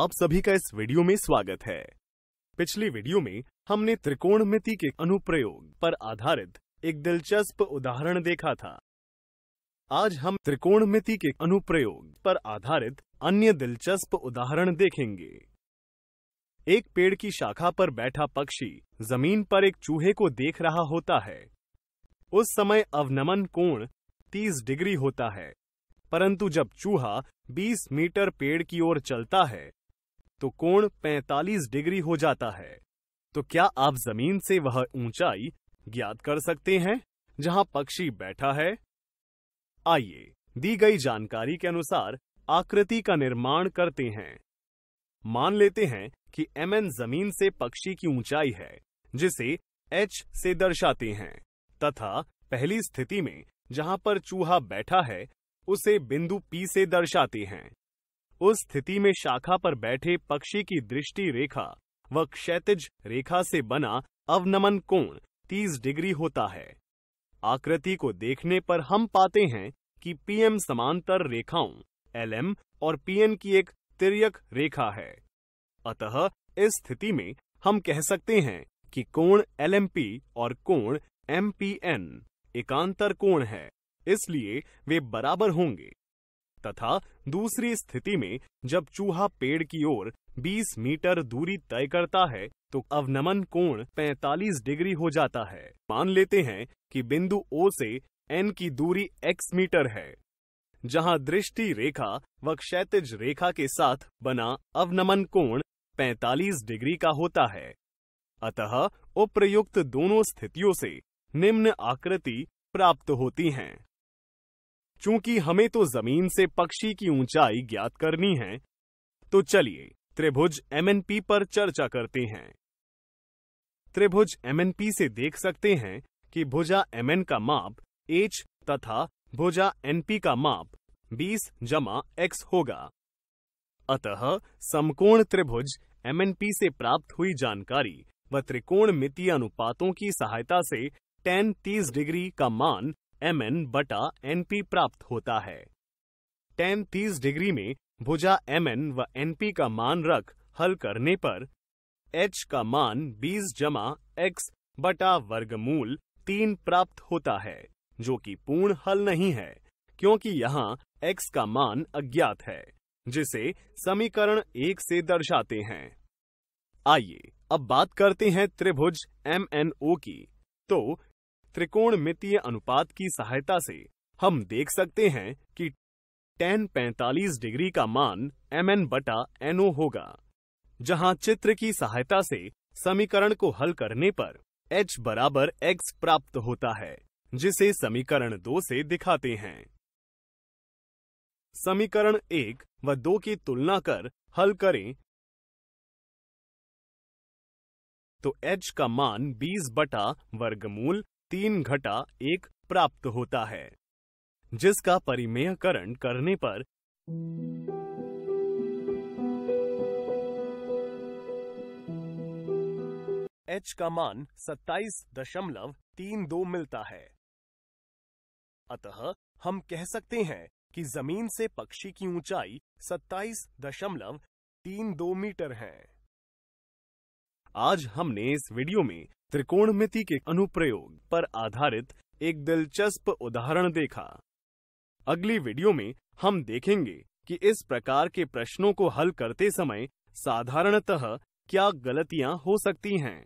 आप सभी का इस वीडियो में स्वागत है पिछली वीडियो में हमने त्रिकोणमिति के अनुप्रयोग पर आधारित एक दिलचस्प उदाहरण देखा था आज हम त्रिकोणमिति के अनुप्रयोग पर आधारित अन्य दिलचस्प उदाहरण देखेंगे एक पेड़ की शाखा पर बैठा पक्षी जमीन पर एक चूहे को देख रहा होता है उस समय अवनमन कोण 30 डिग्री होता है परंतु जब चूहा 20 मीटर पेड़ की ओर चलता है तो कोण 45 डिग्री हो जाता है तो क्या आप जमीन से वह ऊंचाई ज्ञात कर सकते हैं जहां पक्षी बैठा है आइए दी गई जानकारी के अनुसार आकृति का निर्माण करते हैं मान लेते हैं कि एम जमीन से पक्षी की ऊंचाई है जिसे एच से दर्शाते हैं तथा पहली स्थिति में जहां पर चूहा बैठा है उसे बिंदु पी से दर्शाते हैं उस स्थिति में शाखा पर बैठे पक्षी की दृष्टि रेखा व क्षैतिज रेखा से बना अवनमन कोण 30 डिग्री होता है आकृति को देखने पर हम पाते हैं कि पीएम समांतर रेखाओं एलएम और पीएन की एक तिरक रेखा है अतः इस स्थिति में हम कह सकते हैं कि कोण एलएमपी और कोण एमपीएन एकांतर कोण है इसलिए वे बराबर होंगे तथा दूसरी स्थिति में जब चूहा पेड़ की ओर 20 मीटर दूरी तय करता है तो अवनमन कोण 45 डिग्री हो जाता है मान लेते हैं कि बिंदु ओ से एन की दूरी एक्स मीटर है जहां दृष्टि रेखा व क्षैतिज रेखा के साथ बना अवनमन कोण 45 डिग्री का होता है अतः उपयुक्त दोनों स्थितियों से निम्न आकृति प्राप्त होती हैं चूंकि हमें तो जमीन से पक्षी की ऊंचाई ज्ञात करनी है तो चलिए त्रिभुज एमएनपी पर चर्चा करते हैं त्रिभुज एमएनपी से देख सकते हैं कि भुजा एमएन का माप एच तथा भुजा एनपी का माप 20 जमा एक्स होगा अतः समकोण त्रिभुज एमएनपी से प्राप्त हुई जानकारी व त्रिकोण मितीय अनुपातों की सहायता से टेन तीस डिग्री का मान एम एन बटा एन पी प्राप्त होता है टेन तीस डिग्री में भुजा एम एन व एन पी का मान रख हल करने पर एच का मान 20 जमा एक्स बटा वर्गमूल तीन प्राप्त होता है जो कि पूर्ण हल नहीं है क्योंकि यहाँ x का मान अज्ञात है जिसे समीकरण एक से दर्शाते हैं आइए अब बात करते हैं त्रिभुज एम एन ओ की तो त्रिकोणमितीय अनुपात की सहायता से हम देख सकते हैं कि टेन पैंतालीस डिग्री का मान एम एन बटा एनओ होगा जहां चित्र की सहायता से समीकरण को हल करने पर h बराबर एक्स प्राप्त होता है जिसे समीकरण दो से दिखाते हैं समीकरण एक व दो की तुलना कर हल करें तो h का मान 20 बटा वर्गमूल तीन घटा एक प्राप्त होता है जिसका परिमेयकरण करने पर एच का मान सत्ताईस दशमलव तीन दो मिलता है अतः हम कह सकते हैं कि जमीन से पक्षी की ऊंचाई सत्ताईस दशमलव तीन दो मीटर है आज हमने इस वीडियो में त्रिकोणमिति के अनुप्रयोग पर आधारित एक दिलचस्प उदाहरण देखा अगली वीडियो में हम देखेंगे कि इस प्रकार के प्रश्नों को हल करते समय साधारणतः क्या गलतियां हो सकती हैं